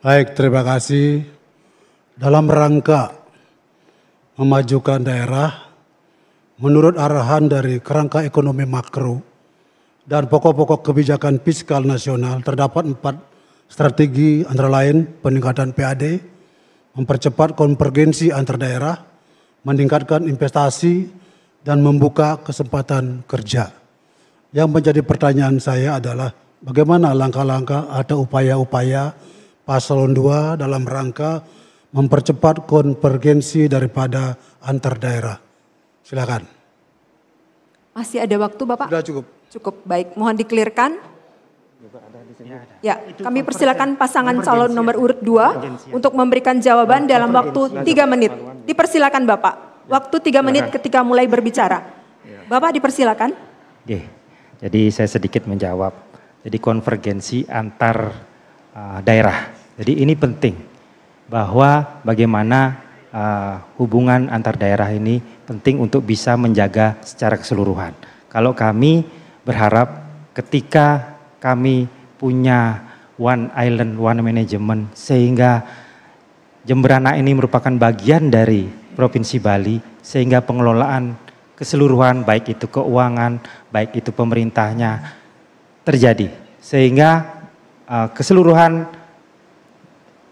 Baik, terima kasih. Dalam rangka memajukan daerah, menurut arahan dari kerangka ekonomi makro dan pokok-pokok kebijakan fiskal nasional terdapat empat strategi antara lain peningkatan PAD, mempercepat konvergensi antar daerah, meningkatkan investasi, dan membuka kesempatan kerja. Yang menjadi pertanyaan saya adalah bagaimana langkah-langkah atau upaya-upaya paslon 2 dalam rangka mempercepat konvergensi daripada antar daerah. Silakan. Masih ada waktu Bapak? Sudah cukup. Cukup, baik. Mohon dikelirkan. Ya, kami persilakan pasangan calon ya. nomor urut 2 ya. untuk memberikan jawaban nah, dalam waktu 3 menit. Dipersilakan Bapak. Ya. Waktu 3 menit ketika mulai berbicara. Bapak dipersilakan. Jadi saya sedikit menjawab. Jadi konvergensi antar uh, daerah. Jadi ini penting bahwa bagaimana uh, hubungan antar daerah ini penting untuk bisa menjaga secara keseluruhan. Kalau kami berharap ketika kami punya one island one management sehingga Jemberana ini merupakan bagian dari Provinsi Bali sehingga pengelolaan keseluruhan baik itu keuangan, baik itu pemerintahnya terjadi sehingga uh, keseluruhan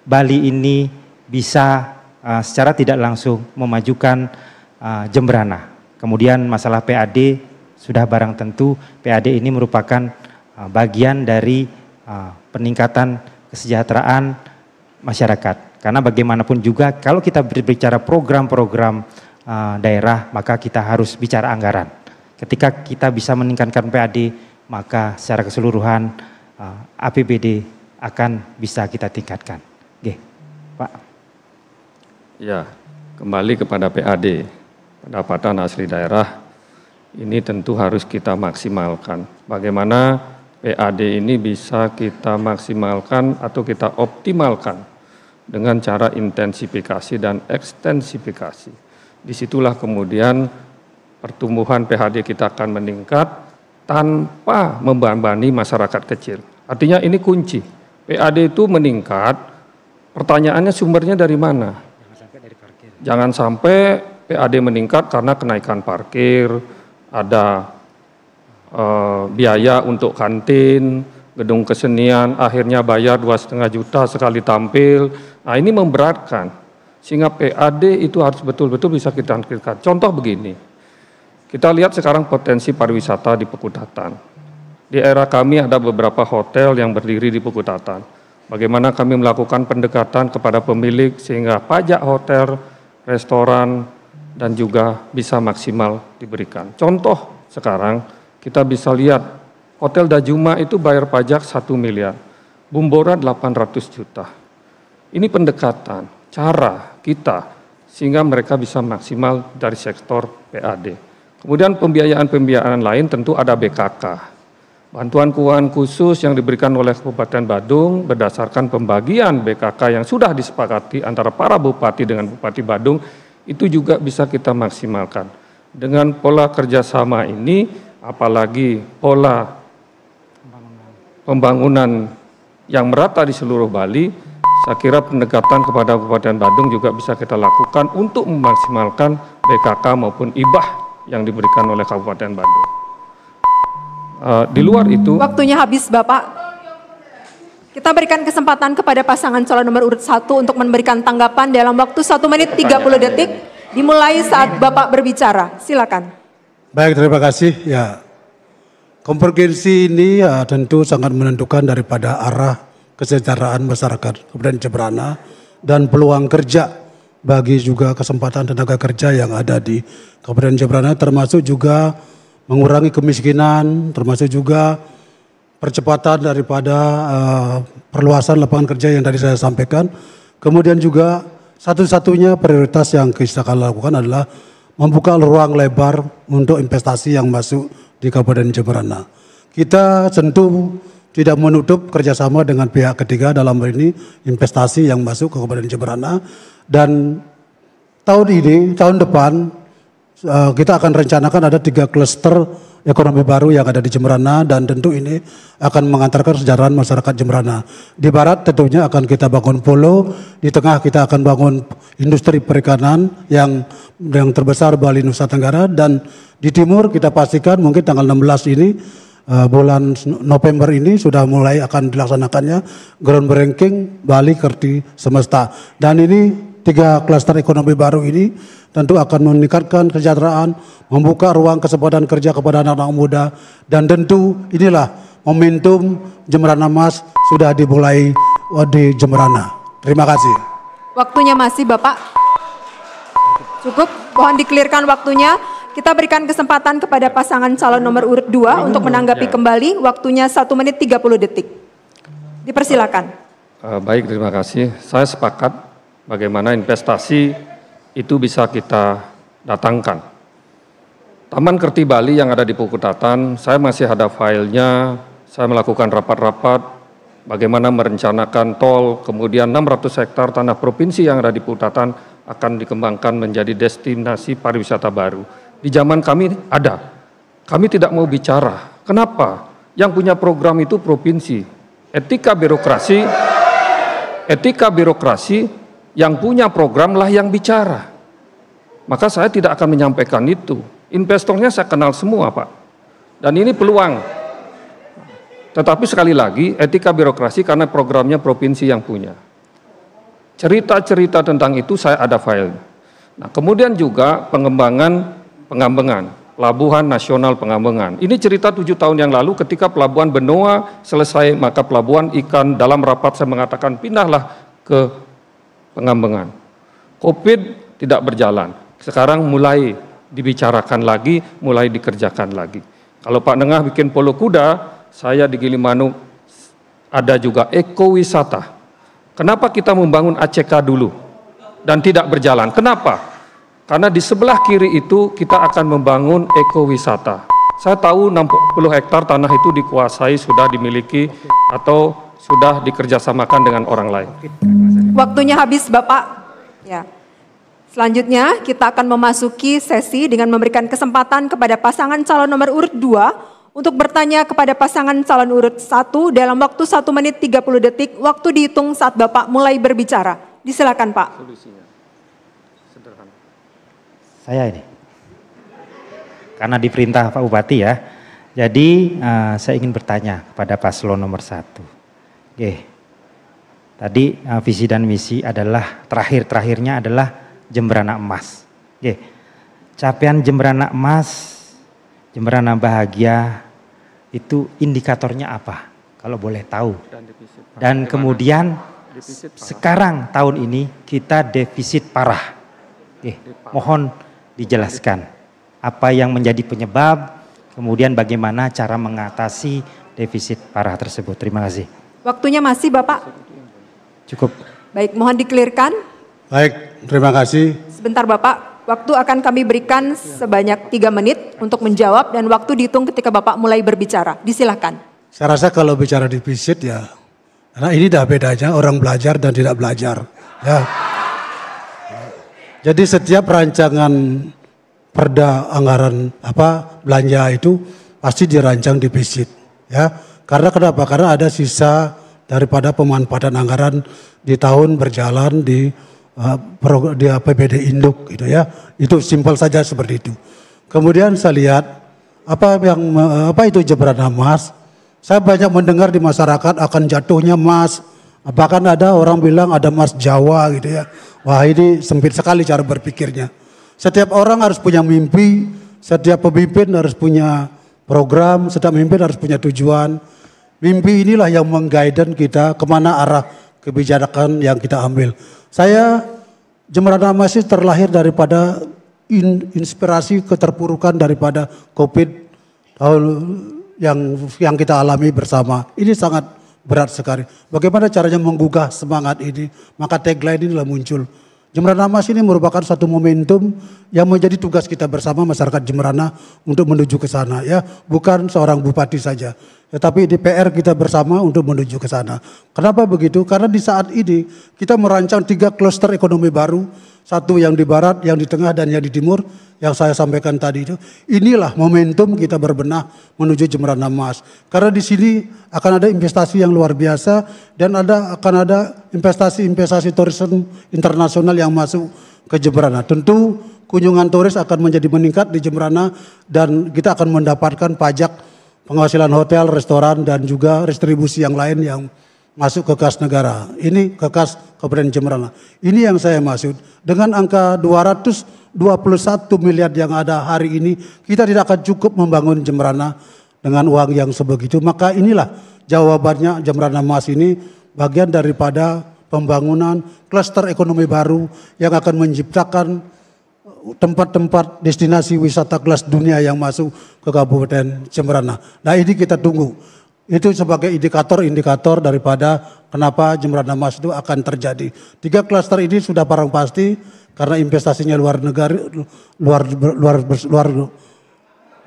Bali ini bisa uh, secara tidak langsung memajukan uh, Jemberana. Kemudian masalah PAD sudah barang tentu PAD ini merupakan uh, bagian dari uh, peningkatan kesejahteraan masyarakat. Karena bagaimanapun juga kalau kita berbicara program-program uh, daerah maka kita harus bicara anggaran. Ketika kita bisa meningkatkan PAD maka secara keseluruhan uh, APBD akan bisa kita tingkatkan. Oke, Pak. Ya, kembali kepada PAD, pendapatan asli daerah, ini tentu harus kita maksimalkan. Bagaimana PAD ini bisa kita maksimalkan atau kita optimalkan dengan cara intensifikasi dan ekstensifikasi. Disitulah kemudian pertumbuhan PHD kita akan meningkat tanpa membebani masyarakat kecil. Artinya ini kunci. PAD itu meningkat, Pertanyaannya sumbernya dari mana? Jangan sampai, PAD meningkat karena kenaikan parkir, ada eh, biaya untuk kantin, gedung kesenian, akhirnya bayar dua setengah juta sekali tampil. Nah ini memberatkan. Sehingga PAD itu harus betul-betul bisa kita angkirkan. Contoh begini, kita lihat sekarang potensi pariwisata di Pekutatan. Di era kami ada beberapa hotel yang berdiri di Pekutatan Bagaimana kami melakukan pendekatan kepada pemilik sehingga pajak hotel, restoran, dan juga bisa maksimal diberikan. Contoh sekarang kita bisa lihat Hotel Dajuma itu bayar pajak 1 miliar, Bumbora 800 juta. Ini pendekatan, cara kita sehingga mereka bisa maksimal dari sektor PAD. Kemudian pembiayaan-pembiayaan lain tentu ada BKK. Bantuan keuangan khusus yang diberikan oleh Kabupaten Badung berdasarkan pembagian BKK yang sudah disepakati antara para bupati dengan Bupati Badung itu juga bisa kita maksimalkan. Dengan pola kerjasama ini, apalagi pola pembangunan yang merata di seluruh Bali, saya kira pendekatan kepada Kabupaten Badung juga bisa kita lakukan untuk memaksimalkan BKK maupun IBAH yang diberikan oleh Kabupaten Badung uh, di luar itu waktunya habis Bapak kita berikan kesempatan kepada pasangan calon nomor urut satu untuk memberikan tanggapan dalam waktu satu menit 30 detik dimulai saat Bapak berbicara. Silakan. Baik, terima kasih. Ya. Konvergensi ini ya, tentu sangat menentukan daripada arah kesejahteraan masyarakat, kemudian jebrana dan peluang kerja bagi juga kesempatan tenaga kerja yang ada di Kabupaten Jebrana termasuk juga mengurangi kemiskinan, termasuk juga percepatan daripada uh, perluasan lapangan kerja yang tadi saya sampaikan. Kemudian juga satu-satunya prioritas yang kita akan lakukan adalah membuka ruang lebar untuk investasi yang masuk di Kabupaten Jemberana. Kita tentu tidak menutup kerjasama dengan pihak ketiga dalam hal ini investasi yang masuk ke Kabupaten Jemberana dan tahun ini, tahun depan Eh, kita akan rencanakan ada tiga klaster ekonomi baru yang ada di Jemberana dan tentu ini akan mengantarkan sejarah masyarakat Jemberana. Di barat tentunya akan kita bangun pulau, di tengah kita akan bangun industri perikanan yang yang terbesar Bali Nusa Tenggara dan di timur kita pastikan mungkin tanggal 16 ini eh, bulan November ini sudah mulai akan dilaksanakannya ground breaking Bali Kerti Semesta dan ini tiga klaster ekonomi baru ini tentu akan meningkatkan kesejahteraan, membuka ruang kesempatan kerja kepada anak-anak muda, dan tentu inilah momentum Jemberana Mas sudah dimulai oh, di Jemberana. Terima kasih. Waktunya masih Bapak. Cukup, mohon dikelirkan waktunya. Kita berikan kesempatan kepada pasangan calon nomor urut 2 untuk menanggapi ya. kembali. Waktunya 1 menit 30 detik. Dipersilakan. Eh, baik, terima kasih. Saya sepakat bagaimana investasi itu bisa kita datangkan. Taman Kerti Bali yang ada di Pukutatan, saya masih ada filenya, saya melakukan rapat-rapat, bagaimana merencanakan tol, kemudian 600 hektar tanah provinsi yang ada di Pukutatan akan dikembangkan menjadi destinasi pariwisata baru. Di zaman kami ada, kami tidak mau bicara. Kenapa? Yang punya program itu provinsi. Etika birokrasi, etika birokrasi yang punya programlah yang bicara. Maka saya tidak akan menyampaikan itu. Investornya saya kenal semua, Pak. Dan ini peluang. Tetapi sekali lagi, etika birokrasi karena programnya provinsi yang punya. Cerita-cerita tentang itu saya ada file. Nah, kemudian juga pengembangan pengambangan, Pelabuhan Nasional pengambangan. Ini cerita tujuh tahun yang lalu ketika Pelabuhan Benoa selesai, maka Pelabuhan Ikan dalam rapat saya mengatakan pindahlah ke Pengembangan, Covid tidak berjalan. Sekarang mulai dibicarakan lagi, mulai dikerjakan lagi. Kalau Pak Nengah bikin polo kuda, saya di Gilimanuk ada juga ekowisata. Kenapa kita membangun ACK dulu dan tidak berjalan? Kenapa? Karena di sebelah kiri itu kita akan membangun ekowisata. Saya tahu 60 hektar tanah itu dikuasai sudah dimiliki atau sudah dikerjasamakan dengan orang lain. Waktunya habis Bapak. Ya. Selanjutnya kita akan memasuki sesi dengan memberikan kesempatan kepada pasangan calon nomor urut 2 untuk bertanya kepada pasangan calon urut 1 dalam waktu 1 menit 30 detik, waktu dihitung saat Bapak mulai berbicara. Disilakan Pak. Solusinya sederhana. Saya ini. Karena diperintah Pak Bupati ya. Jadi uh, saya ingin bertanya kepada paslon nomor satu. Oke. Tadi eh, visi dan misi adalah terakhir-terakhirnya adalah jemberana emas. Oke. Capaian jemberana emas, jemberana bahagia itu indikatornya apa? Kalau boleh tahu. Dan, dan kemudian defisit sekarang tahun ini kita defisit parah. Oke. Mohon dijelaskan apa yang menjadi penyebab, kemudian bagaimana cara mengatasi defisit parah tersebut. Terima kasih. Waktunya masih Bapak? Cukup. Baik, mohon dikelirkan. Baik, terima kasih. Sebentar Bapak, waktu akan kami berikan sebanyak tiga menit untuk menjawab dan waktu dihitung ketika Bapak mulai berbicara. Disilahkan. Saya rasa kalau bicara di visit ya, karena ini dah bedanya orang belajar dan tidak belajar. Ya. Jadi setiap rancangan perda anggaran apa belanja itu pasti dirancang di visit. ya karena kenapa? Karena ada sisa daripada pemanfaatan anggaran di tahun berjalan di uh, di APBD induk gitu ya. Itu simpel saja seperti itu. Kemudian saya lihat apa yang eh, apa itu jebrana emas? Saya banyak mendengar di masyarakat akan jatuhnya emas. Bahkan ada orang bilang ada emas Jawa gitu ya. Wah ini sempit sekali cara berpikirnya. Setiap orang harus punya mimpi, setiap pemimpin harus punya program, setiap pemimpin harus punya tujuan. Mimpi inilah yang menggaiden kita kemana arah kebijakan yang kita ambil. Saya Jemberana Masih terlahir daripada in, inspirasi keterpurukan daripada COVID tahun yang yang kita alami bersama. Ini sangat berat sekali. Bagaimana caranya menggugah semangat ini? Maka tagline inilah muncul. Jemberana Mas ini merupakan satu momentum yang menjadi tugas kita bersama masyarakat Jemberana untuk menuju ke sana ya, bukan seorang bupati saja, tetapi di DPR kita bersama untuk menuju ke sana. Kenapa begitu? Karena di saat ini kita merancang tiga kluster ekonomi baru satu yang di barat, yang di tengah, dan yang di timur yang saya sampaikan tadi itu. Inilah momentum kita berbenah menuju jemuran Emas. Karena di sini akan ada investasi yang luar biasa dan ada akan ada investasi-investasi tourism internasional yang masuk ke Jemberana. Nah, tentu kunjungan turis akan menjadi meningkat di Jemberana dan kita akan mendapatkan pajak penghasilan hotel, restoran, dan juga distribusi yang lain yang masuk ke kas negara. Ini ke kas Kabupaten Jemberana. Ini yang saya maksud. Dengan angka 221 miliar yang ada hari ini, kita tidak akan cukup membangun Jemberana dengan uang yang sebegitu. Maka inilah jawabannya Jemberana Mas ini bagian daripada pembangunan klaster ekonomi baru yang akan menciptakan uh, tempat-tempat destinasi wisata kelas dunia yang masuk ke Kabupaten Jemberana. Nah ini kita tunggu. Itu sebagai indikator-indikator daripada kenapa jumlah emas itu akan terjadi. Tiga klaster ini sudah barang pasti karena investasinya luar negara luar luar luar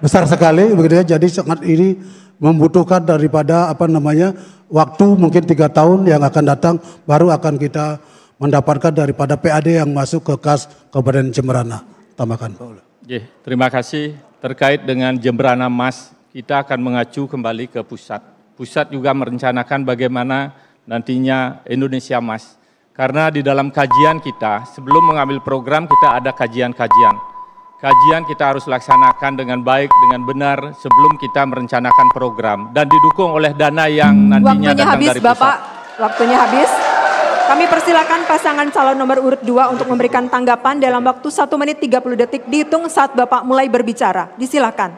besar sekali begitu ya. Jadi sangat ini membutuhkan daripada apa namanya waktu mungkin tiga tahun yang akan datang baru akan kita mendapatkan daripada PAD yang masuk ke kas Kabupaten Jemberana. Tambahkan terima kasih terkait dengan Jemberana Mas kita akan mengacu kembali ke pusat. Pusat juga merencanakan bagaimana nantinya Indonesia Mas. Karena di dalam kajian kita, sebelum mengambil program kita ada kajian-kajian. Kajian kita harus laksanakan dengan baik, dengan benar sebelum kita merencanakan program dan didukung oleh dana yang nantinya Waktunya datang habis, dari pusat. Bapak. Waktunya habis. Kami persilakan pasangan calon nomor urut 2 untuk memberikan tanggapan dalam waktu 1 menit 30 detik dihitung saat Bapak mulai berbicara. Disilakan.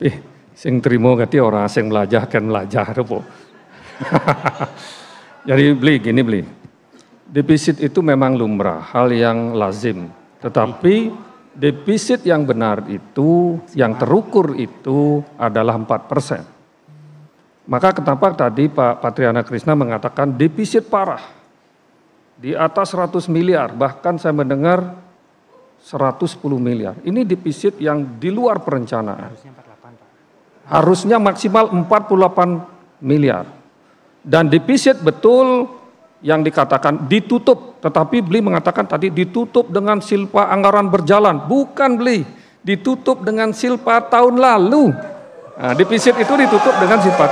Eh. Sing terima ngerti orang, asing melajah kan melajah repo. Jadi beli gini beli. Defisit itu memang lumrah, hal yang lazim. Tetapi defisit yang benar itu, yang terukur itu adalah 4 persen. Maka kenapa tadi Pak Patriana Krishna mengatakan defisit parah. Di atas 100 miliar, bahkan saya mendengar 110 miliar. Ini defisit yang di luar perencanaan harusnya maksimal 48 miliar. Dan defisit betul yang dikatakan ditutup, tetapi beli mengatakan tadi ditutup dengan silpa anggaran berjalan, bukan beli, ditutup dengan silpa tahun lalu. Nah, defisit itu ditutup dengan silpa.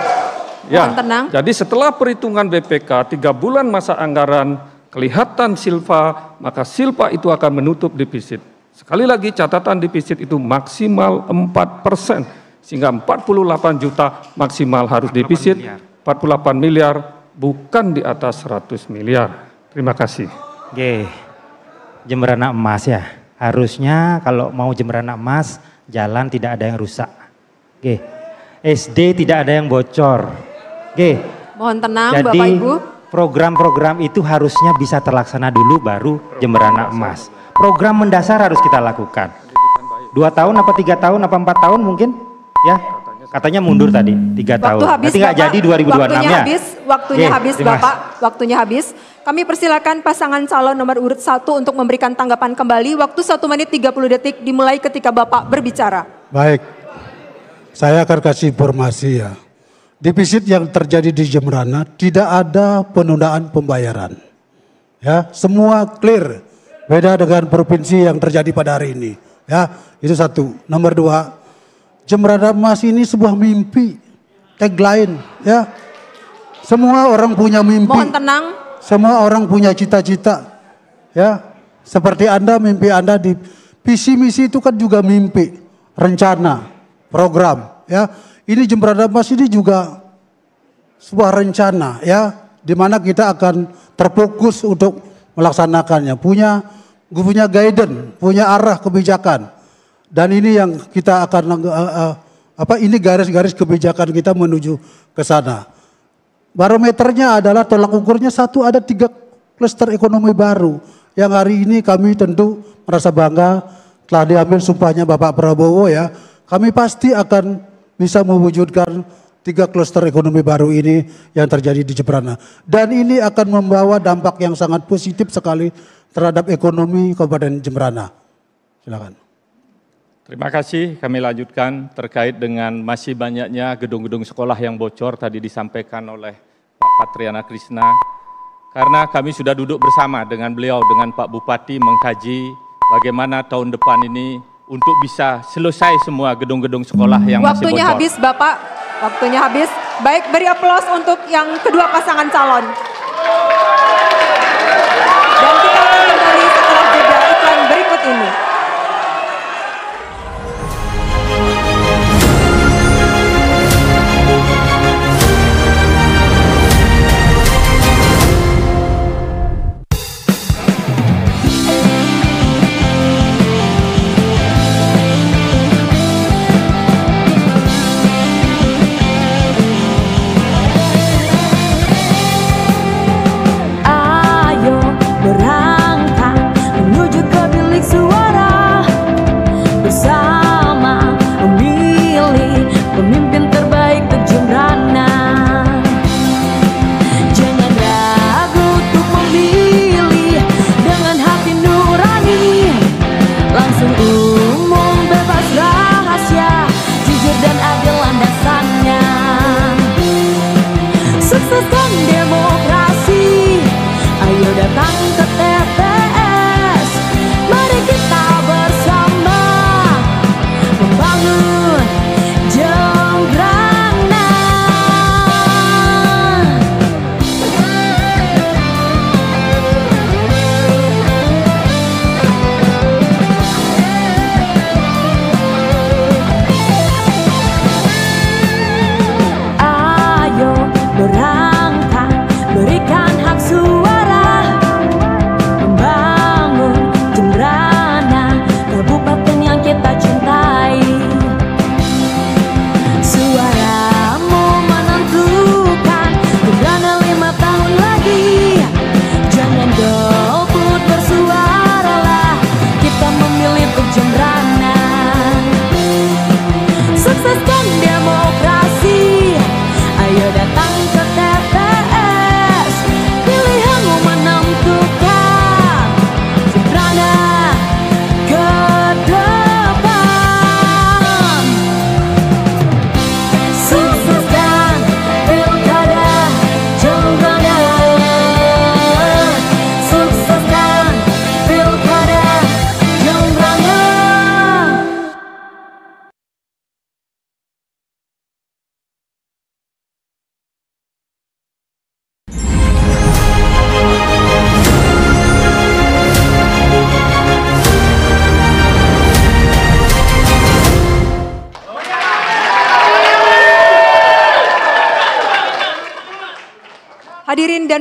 Ya, tenang. jadi setelah perhitungan BPK tiga bulan masa anggaran kelihatan silpa, maka silpa itu akan menutup defisit. Sekali lagi catatan defisit itu maksimal empat persen sehingga 48 juta maksimal harus defisit, 48 miliar bukan di atas 100 miliar. Terima kasih. Oke, Jemberana emas ya. Harusnya kalau mau jemberana emas, jalan tidak ada yang rusak. Oke, SD tidak ada yang bocor. Oke. Mohon tenang Jadi, Bapak Ibu. program-program itu harusnya bisa terlaksana dulu baru jemberana emas. Program mendasar harus kita lakukan. Dua tahun apa tiga tahun apa empat tahun mungkin? Ya, katanya mundur tadi tiga tahun. Habis, Nanti nggak jadi 2026 ya? waktunya ya. Habis, waktunya Oke, habis, Bapak. Waktunya habis. Kami persilakan pasangan calon nomor urut satu untuk memberikan tanggapan kembali. Waktu satu menit 30 detik dimulai ketika Bapak berbicara. Baik, saya akan kasih informasi ya. Defisit yang terjadi di Jemrana tidak ada penundaan pembayaran. Ya, semua clear. Beda dengan provinsi yang terjadi pada hari ini. Ya, itu satu. Nomor dua, Jemberada emas ini sebuah mimpi. Tagline ya. Semua orang punya mimpi. Mohon tenang. Semua orang punya cita-cita. Ya. Seperti Anda mimpi Anda di visi misi itu kan juga mimpi, rencana, program ya. Ini Jemberada emas ini juga sebuah rencana ya di mana kita akan terfokus untuk melaksanakannya. Punya punya guidance, punya arah kebijakan. Dan ini yang kita akan uh, uh, apa ini garis-garis kebijakan kita menuju ke sana. Barometernya adalah tolak ukurnya satu ada tiga kluster ekonomi baru yang hari ini kami tentu merasa bangga telah diambil sumpahnya Bapak Prabowo ya. Kami pasti akan bisa mewujudkan tiga kluster ekonomi baru ini yang terjadi di Jeprana. Dan ini akan membawa dampak yang sangat positif sekali terhadap ekonomi Kabupaten Jembrana. Silakan. Terima kasih kami lanjutkan terkait dengan masih banyaknya gedung-gedung sekolah yang bocor tadi disampaikan oleh Pak Patriana Krishna. Karena kami sudah duduk bersama dengan beliau, dengan Pak Bupati mengkaji bagaimana tahun depan ini untuk bisa selesai semua gedung-gedung sekolah yang Waktunya masih bocor. Waktunya habis Bapak, waktunya habis. Baik beri aplaus untuk yang kedua pasangan calon. Dan kita akan kembali setelah jeda iklan berikut ini.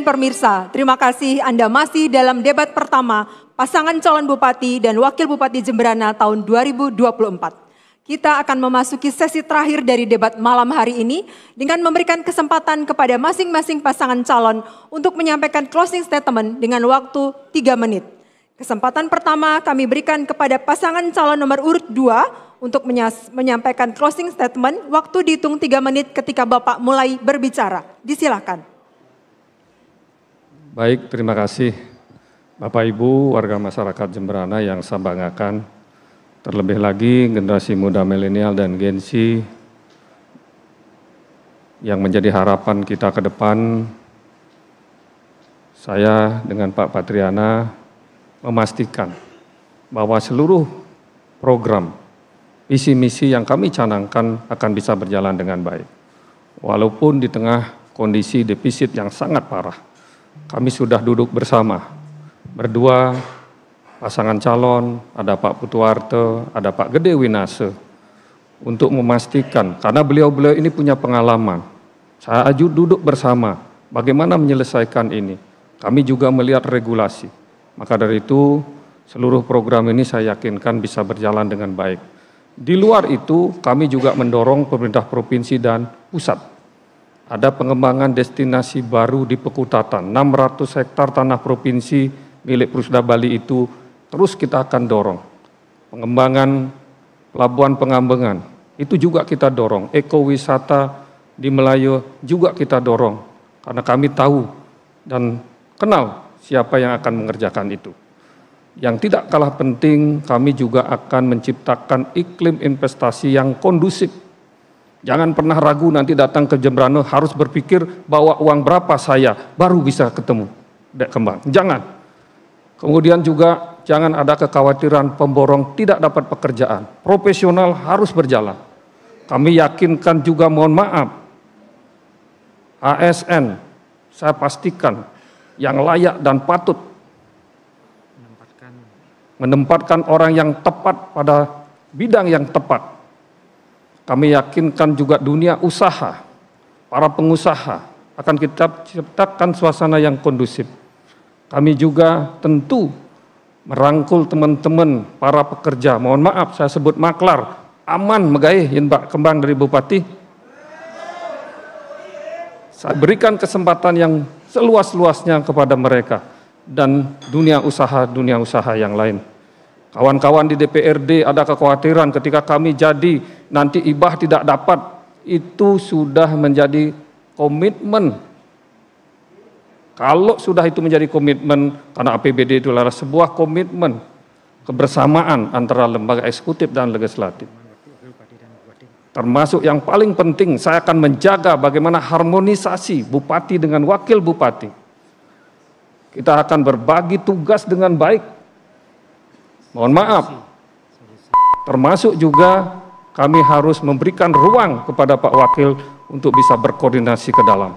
pemirsa, terima kasih Anda masih dalam debat pertama pasangan calon bupati dan wakil bupati Jemberana tahun 2024. Kita akan memasuki sesi terakhir dari debat malam hari ini dengan memberikan kesempatan kepada masing-masing pasangan calon untuk menyampaikan closing statement dengan waktu 3 menit. Kesempatan pertama kami berikan kepada pasangan calon nomor urut 2 untuk menyampaikan closing statement waktu dihitung 3 menit ketika Bapak mulai berbicara. Disilahkan. Baik, terima kasih Bapak Ibu, warga masyarakat Jemberana yang saya banggakan. Terlebih lagi generasi muda milenial dan Gen Z yang menjadi harapan kita ke depan. Saya dengan Pak Patriana memastikan bahwa seluruh program visi misi yang kami canangkan akan bisa berjalan dengan baik. Walaupun di tengah kondisi defisit yang sangat parah kami sudah duduk bersama. Berdua, pasangan calon, ada Pak Putuarte, ada Pak Gede Winase, untuk memastikan, karena beliau-beliau ini punya pengalaman. Saya aju duduk bersama, bagaimana menyelesaikan ini. Kami juga melihat regulasi. Maka dari itu, seluruh program ini saya yakinkan bisa berjalan dengan baik. Di luar itu, kami juga mendorong pemerintah provinsi dan pusat ada pengembangan destinasi baru di Pekutatan. 600 hektar tanah provinsi milik Perusda Bali itu terus kita akan dorong. Pengembangan Labuan Pengambangan itu juga kita dorong. Ekowisata di Melayu juga kita dorong. Karena kami tahu dan kenal siapa yang akan mengerjakan itu. Yang tidak kalah penting, kami juga akan menciptakan iklim investasi yang kondusif Jangan pernah ragu nanti datang ke Jembrano harus berpikir bawa uang berapa saya baru bisa ketemu dek kembang. Jangan. Kemudian juga jangan ada kekhawatiran pemborong tidak dapat pekerjaan. Profesional harus berjalan. Kami yakinkan juga mohon maaf. ASN saya pastikan yang layak dan patut menempatkan orang yang tepat pada bidang yang tepat kami yakinkan juga dunia usaha, para pengusaha akan kita ciptakan suasana yang kondusif. Kami juga tentu merangkul teman-teman para pekerja. Mohon maaf, saya sebut maklar. Aman Megaih, pak Kembang dari Bupati. Saya berikan kesempatan yang seluas-luasnya kepada mereka dan dunia usaha-dunia usaha yang lain. Kawan-kawan di DPRD ada kekhawatiran ketika kami jadi nanti ibah tidak dapat. Itu sudah menjadi komitmen. Kalau sudah itu menjadi komitmen, karena APBD itu adalah sebuah komitmen kebersamaan antara lembaga eksekutif dan legislatif. Termasuk yang paling penting, saya akan menjaga bagaimana harmonisasi bupati dengan wakil bupati. Kita akan berbagi tugas dengan baik Mohon maaf. Termasuk juga kami harus memberikan ruang kepada Pak Wakil untuk bisa berkoordinasi ke dalam.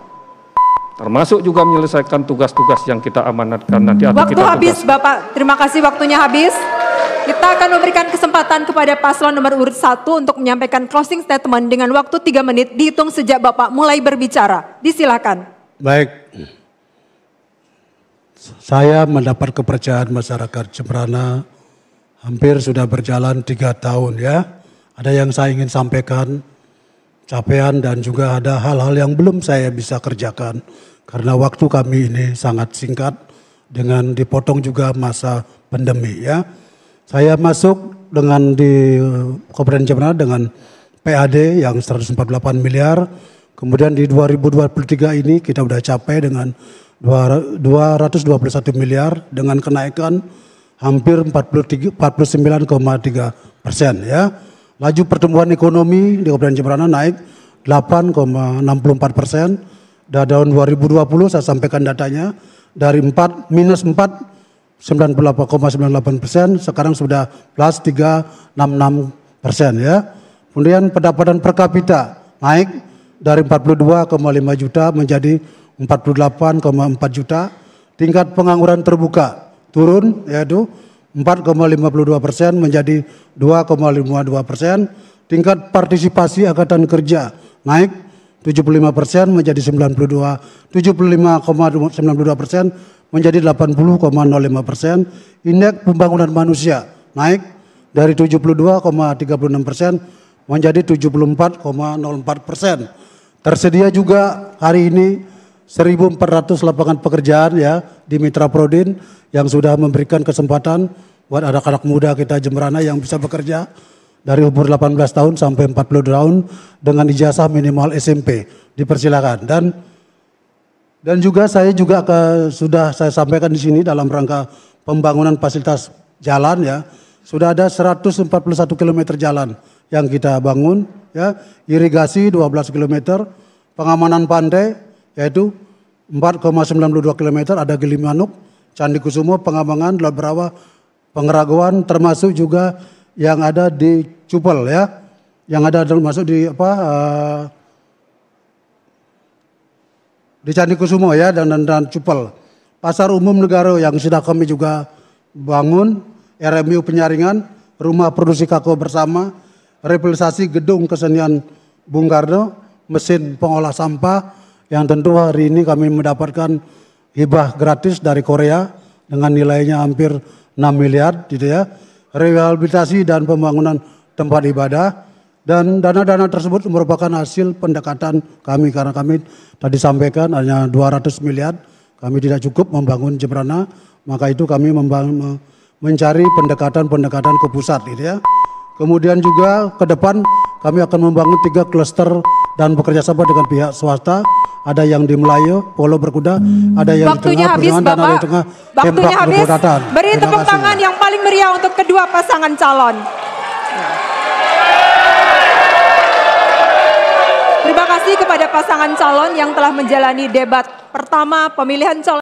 Termasuk juga menyelesaikan tugas-tugas yang kita amanatkan nanti. Waktu kita habis tugas. Bapak, terima kasih waktunya habis. Kita akan memberikan kesempatan kepada paslon nomor urut 1 untuk menyampaikan closing statement dengan waktu tiga menit dihitung sejak Bapak mulai berbicara. Disilahkan. Baik. Saya mendapat kepercayaan masyarakat Jemberana hampir sudah berjalan tiga tahun ya. Ada yang saya ingin sampaikan, capaian dan juga ada hal-hal yang belum saya bisa kerjakan. Karena waktu kami ini sangat singkat dengan dipotong juga masa pandemi ya. Saya masuk dengan di eh, Kabupaten Jemara dengan PAD yang 148 miliar. Kemudian di 2023 ini kita sudah capai dengan 221 miliar dengan kenaikan hampir 49,3 persen ya. Laju pertumbuhan ekonomi di Kabupaten Jemberana naik 8,64 persen. Dan tahun 2020 saya sampaikan datanya dari 4 minus 4 98,98 persen, sekarang sudah plus 366 persen ya. Kemudian pendapatan per kapita naik dari 42,5 juta menjadi 48,4 juta. Tingkat pengangguran terbuka turun yaitu 4,52 persen menjadi 2,52 persen. Tingkat partisipasi Angkatan Kerja naik 75 persen menjadi 92, 75,92 persen menjadi 80,05 persen. Indeks pembangunan manusia naik dari 72,36 persen menjadi 74,04 persen. Tersedia juga hari ini 1.400 lapangan pekerjaan ya di Mitra Prodin yang sudah memberikan kesempatan buat anak-anak muda kita Jemberana yang bisa bekerja dari umur 18 tahun sampai 40 tahun dengan ijazah minimal SMP. Dipersilakan dan dan juga saya juga ke, sudah saya sampaikan di sini dalam rangka pembangunan fasilitas jalan ya. Sudah ada 141 km jalan yang kita bangun ya, irigasi 12 km, pengamanan pantai yaitu 4,92 km ada Gilimanuk, Candi Kusumo, Pengambangan, Laut Berawa, Pengeraguan termasuk juga yang ada di Cupel ya. Yang ada termasuk di apa uh, di Candi Kusumo ya dan, dan dan Cupel. Pasar umum negara yang sudah kami juga bangun, RMU penyaringan, rumah produksi kakao bersama, revitalisasi gedung kesenian Bung Karno, mesin pengolah sampah, yang tentu hari ini kami mendapatkan hibah gratis dari Korea dengan nilainya hampir 6 miliar gitu ya. Rehabilitasi dan pembangunan tempat ibadah dan dana-dana tersebut merupakan hasil pendekatan kami karena kami tadi sampaikan hanya 200 miliar kami tidak cukup membangun Jembrana maka itu kami mencari pendekatan-pendekatan ke pusat gitu ya. Kemudian juga ke depan kami akan membangun tiga kluster dan bekerja sama dengan pihak swasta. Ada yang di Melayu, Polo Berkuda, ada yang Waktunya di Tengah, habis, Bapak. dan ada di Tengah, Waktunya Tembak habis. Beri Terima tepuk kasih. tangan yang paling meriah untuk kedua pasangan calon. Terima kasih kepada pasangan calon yang telah menjalani debat pertama pemilihan calon.